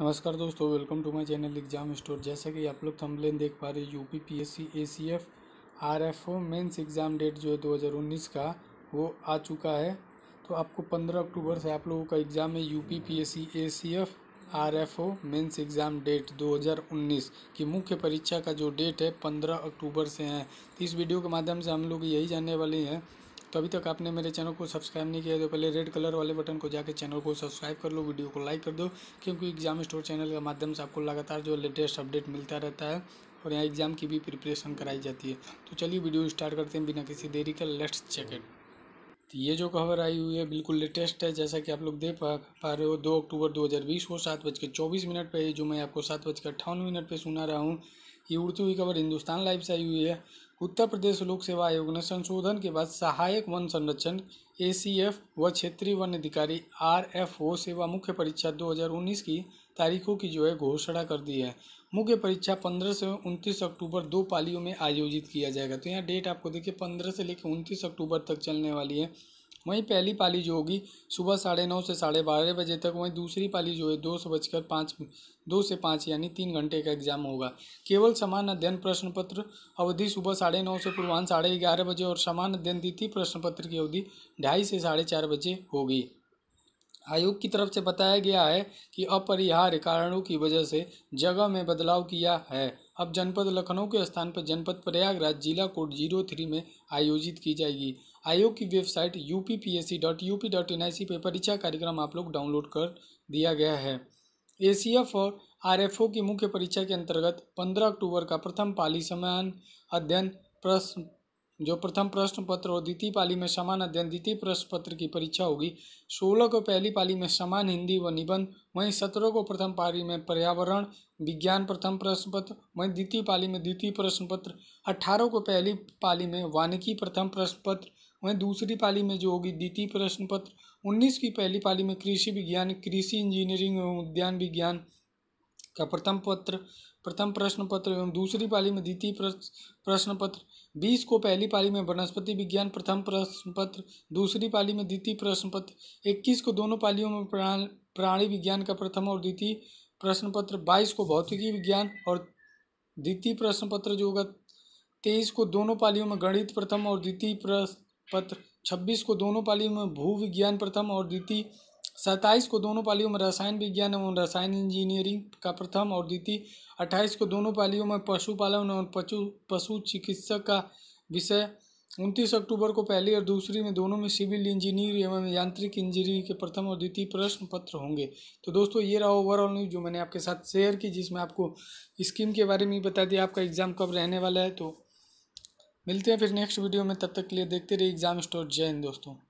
नमस्कार दोस्तों welcome to my channel exam store जैसा कि आप लोग थंबलेन देख पा रहे U P P S C A C F R F O mains exam date जो है दो हज़ार उन्नीस का वो आ चुका है तो आपको पंद्रह अक्टूबर से आप लोगों का एग्ज़ाम है U P P S C A C F R F O mains exam date दो हज़ार उन्नीस की मुख्य परीक्षा का जो डेट है पंद्रह अक्टूबर से है तो इस वीडियो के माध्यम से हम लोग यही जानने वाले हैं तो अभी तक आपने मेरे चैनल को सब्सक्राइब नहीं किया तो पहले रेड कलर वाले बटन को जाकर चैनल को सब्सक्राइब कर लो वीडियो को लाइक कर दो क्योंकि एग्जाम स्टोर चैनल के माध्यम से आपको लगातार जो लेटेस्ट अपडेट मिलता रहता है और यहाँ एग्जाम की भी प्रिपरेशन कराई जाती है तो चलिए वीडियो स्टार्ट करते हैं बिना किसी देरी के लेट्स चेक इट तो ये जो खबर आई हुई है बिल्कुल लेटेस्ट है जैसा कि आप लोग देख पा पा रहे हो दो अक्टूबर 2020 को सात बज के चौबीस मिनट पर जो मैं आपको सात बज के अट्ठावन मिनट पर सुना रहा हूँ ये उड़ती हुई खबर हिंदुस्तान लाइव से आई हुई है उत्तर प्रदेश लोक सेवा आयोग ने संशोधन के बाद सहायक वन संरक्षण ए व क्षेत्रीय वन अधिकारी आर एफ ओ सेवा मुख्य परीक्षा 2019 की तारीखों की जो है घोषणा कर दी है मुख्य परीक्षा 15 से 29 अक्टूबर दो पालियों में आयोजित किया जाएगा तो यहाँ डेट आपको देखिए 15 से लेकर 29 अक्टूबर तक चलने वाली है वहीं पहली पाली जो होगी सुबह साढ़े नौ से साढ़े बारह बजे तक वहीं दूसरी पाली जो है दो से बजकर पाँच दो से पाँच यानी तीन घंटे का एग्जाम होगा केवल समान अध्ययन प्रश्न पत्र अवधि सुबह साढ़े नौ से पूर्वान्ह साढ़े ग्यारह बजे और समान अध्ययन तिथि प्रश्न पत्र की अवधि ढाई से साढ़े चार बजे होगी आयोग की तरफ से बताया गया है कि अपरिहार्य कारणों की वजह से जगह में बदलाव किया है अब जनपद लखनऊ के स्थान पर जनपद प्रयागराज जिला कोड जीरो थ्री में आयोजित की जाएगी आयोग की website U P P S C dot U P dot N I C पर परीक्षा कार्यक्रम आप लोग डाउनलोड कर दिया गया है ए सी एफ और आर एफ ओ की मुख्य परीक्षा के अंतर्गत पंद्रह अक्टूबर का प्रथम पाली समान अध्ययन प्रश्न जो प्रथम प्रश्न पत्र और द्वितीय पाली में समान अध्ययन द्वितीय प्रश्न पत्र की परीक्षा होगी सोलह को पहली पाली में समान हिंदी व निबंध वहीं सत्रह को प्रथम पाली में पर्यावरण विज्ञान प्रथम प्रश्न पत्र वहीं द्वितीय पाली में द्वितीय प्रश्न पत्र अठारह को पहली पाली में वानिकी प्रथम प्रश्न पत्र वहीं दूसरी पाली में जो होगी द्वितीय प्रश्न पत्र उन्नीस की पहली पाली में कृषि विज्ञान कृषि इंजीनियरिंग एवं उद्यान विज्ञान का प्रथम पत्र प्रथम प्रश्न पत्र एवं दूसरी पाली में द्वितीय प्रश्न पत्र बीस को पहली पाली में वनस्पति विज्ञान प्रथम प्रश्न पत्र दूसरी पाली में द्वितीय प्रश्न पत्र इक्कीस को दोनों पालियों में प्राणी विज्ञान का प्रथम और द्वितीय प्रश्न पत्र बाईस को भौतिकी विज्ञान और द्वितीय प्रश्न पत्र जो होगा तेईस को दोनों पालियों में गणित प्रथम और द्वितीय प्रश्न पत्र छब्बीस को दोनों पालियों में भू विज्ञान प्रथम और द्वितीय सत्ताईस को दोनों पालियों में रसायन विज्ञान एवं रसायन इंजीनियरिंग का प्रथम और द्वितीय अट्ठाईस को दोनों पालियों में पशुपालन एवं पशु पशु चिकित्सक का विषय उनतीस अक्टूबर को पहली और दूसरी में दोनों में सिविल इंजीनियर एवं यांत्रिक इंजीनियरिंग के प्रथम और द्वितीय प्रश्न पत्र होंगे तो दोस्तों ये रहा ओवरऑल न्यूज़ जो मैंने आपके साथ शेयर की जिसमें आपको स्कीम के बारे में बता दिया आपका एग्ज़ाम कब रहने वाला है तो मिलते हैं फिर नेक्स्ट वीडियो में तब तक के लिए देखते रहिए एग्ज़ाम स्टोर जय हिंद दोस्तों